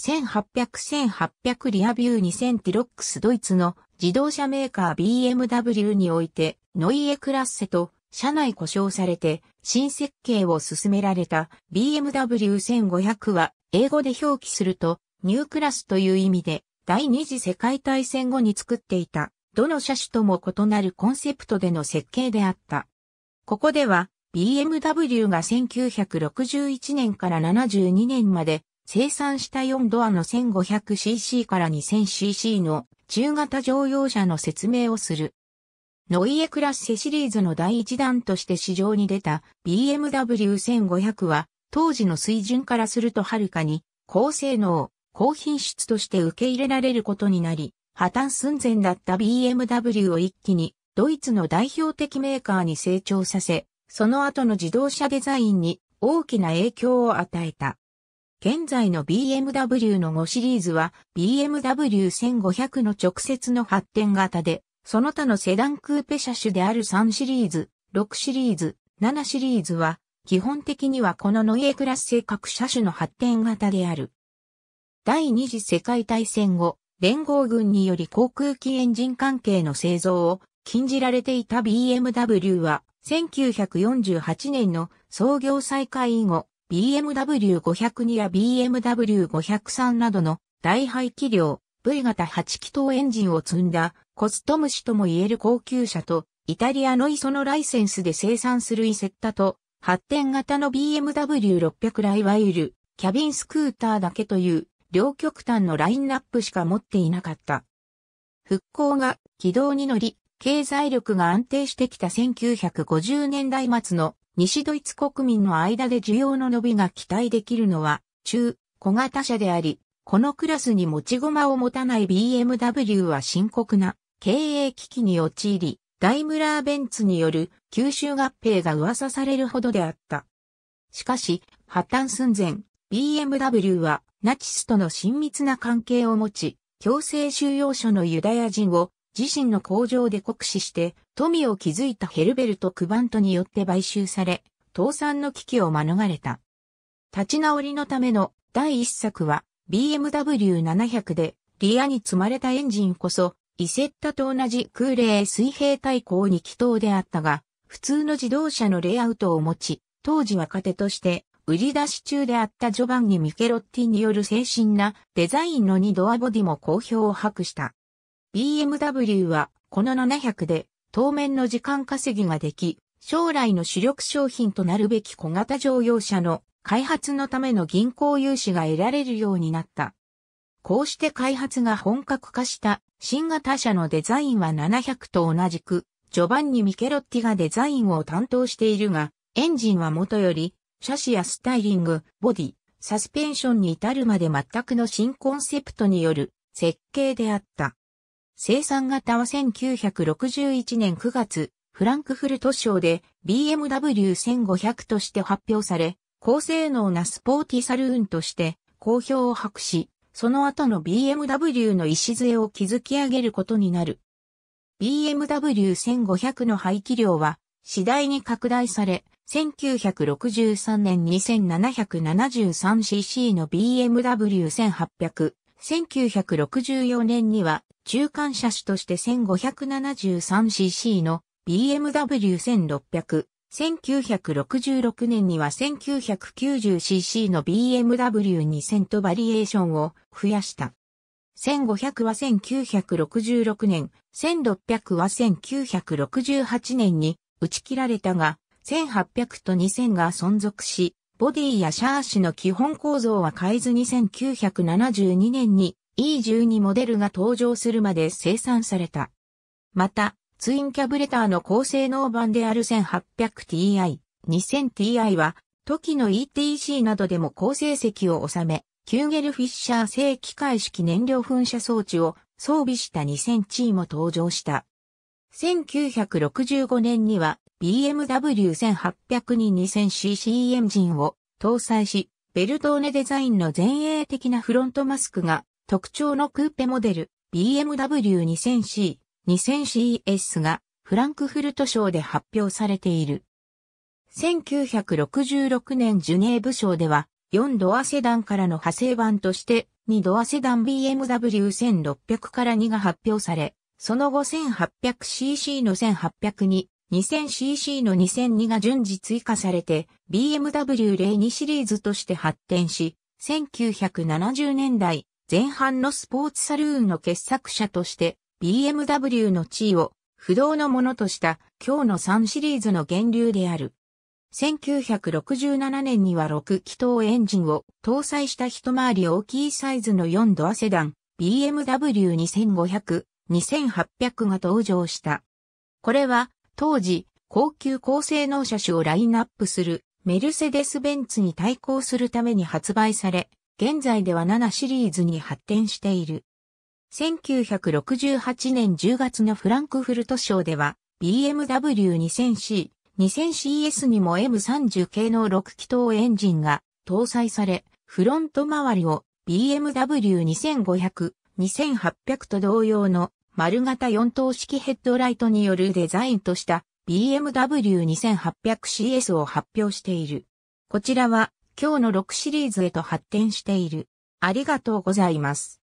1800-1800リアビュー2000ティロックスドイツの自動車メーカー BMW においてノイエクラッセと車内故障されて新設計を進められた BMW1500 は英語で表記するとニュークラスという意味で第二次世界大戦後に作っていたどの車種とも異なるコンセプトでの設計であった。ここでは BMW が1961年から72年まで生産した4ドアの 1500cc から 2000cc の中型乗用車の説明をする。ノイエクラッセシリーズの第1弾として市場に出た BMW 1500は当時の水準からするとはるかに高性能、高品質として受け入れられることになり、破綻寸前だった BMW を一気にドイツの代表的メーカーに成長させ、その後の自動車デザインに大きな影響を与えた。現在の BMW の5シリーズは BMW1500 の直接の発展型で、その他のセダンクーペ車種である3シリーズ、6シリーズ、7シリーズは、基本的にはこのノイエクラス性格車種の発展型である。第二次世界大戦後、連合軍により航空機エンジン関係の製造を禁じられていた BMW は1948年の創業再開以後、BMW502 や BMW503 などの大排気量 V 型8気筒エンジンを積んだコスト虫とも言える高級車とイタリアのイソのライセンスで生産するイセッタと発展型の BMW600 ライワイルキャビンスクーターだけという両極端のラインナップしか持っていなかった。復興が軌道に乗り、経済力が安定してきた1950年代末の西ドイツ国民の間で需要の伸びが期待できるのは、中、小型車であり、このクラスに持ち駒を持たない BMW は深刻な経営危機に陥り、ダイムラーベンツによる吸収合併が噂されるほどであった。しかし、破綻寸前、BMW はナチスとの親密な関係を持ち、強制収容所のユダヤ人を自身の工場で酷使して、富を築いたヘルベルト・クバントによって買収され、倒産の危機を免れた。立ち直りのための第一作は BMW700 でリアに積まれたエンジンこそイセッタと同じ空冷水平対向に祈祷であったが、普通の自動車のレイアウトを持ち、当時若手として売り出し中であったジョバンニ・ミケロッティによる精神なデザインの二ドアボディも好評を博した。BMW はこの700で当面の時間稼ぎができ、将来の主力商品となるべき小型乗用車の開発のための銀行融資が得られるようになった。こうして開発が本格化した新型車のデザインは700と同じく、ジョバンニ・ミケロッティがデザインを担当しているが、エンジンはもとより、車種やスタイリング、ボディ、サスペンションに至るまで全くの新コンセプトによる設計であった。生産型は1961年9月、フランクフルト賞で BMW1500 として発表され、高性能なスポーティサルーンとして好評を博し、その後の BMW の礎を築き上げることになる。BMW1500 の排気量は次第に拡大され、1963年 2773cc の BMW1800、1964年には中間車種として 1573cc の BMW1600、1966年には 1990cc の BMW2000 とバリエーションを増やした。1500は1966年、1600は1968年に打ち切られたが、1800と2000が存続し、ボディやシャーシの基本構造は変えずに1972年に E12 モデルが登場するまで生産された。また、ツインキャブレターの高性能版である 1800Ti、2000Ti は、時の ETC などでも高成績を収め、キューゲルフィッシャー製機械式燃料噴射装置を装備した 2000T も登場した。1965年には BMW 1800に 2000cc エンジンを搭載し、ベルトーネデザインの前衛的なフロントマスクが特徴のクーペモデル BMW2000C、2000CS がフランクフルト賞で発表されている。1966年ジュネーブ賞では4ドアセダンからの派生版として2ドアセダン BMW1600 から2が発表され、その後 1800cc の1 8 0 2に 2000cc の2002が順次追加されて BMW02 シリーズとして発展し、1970年代前半のスポーツサルーンの傑作者として BMW の地位を不動のものとした今日の3シリーズの源流である。1967年には6気筒エンジンを搭載した一回り大きいサイズの4ドアセダン BMW2500、2800が登場した。これは当時高級高性能車種をラインナップするメルセデス・ベンツに対抗するために発売され、現在では7シリーズに発展している。1968年10月のフランクフルト賞では、BMW2000C、2000CS にも M30 系の6気筒エンジンが搭載され、フロント周りを BMW2500、2800と同様の丸型4等式ヘッドライトによるデザインとした BMW2800CS を発表している。こちらは今日の6シリーズへと発展している。ありがとうございます。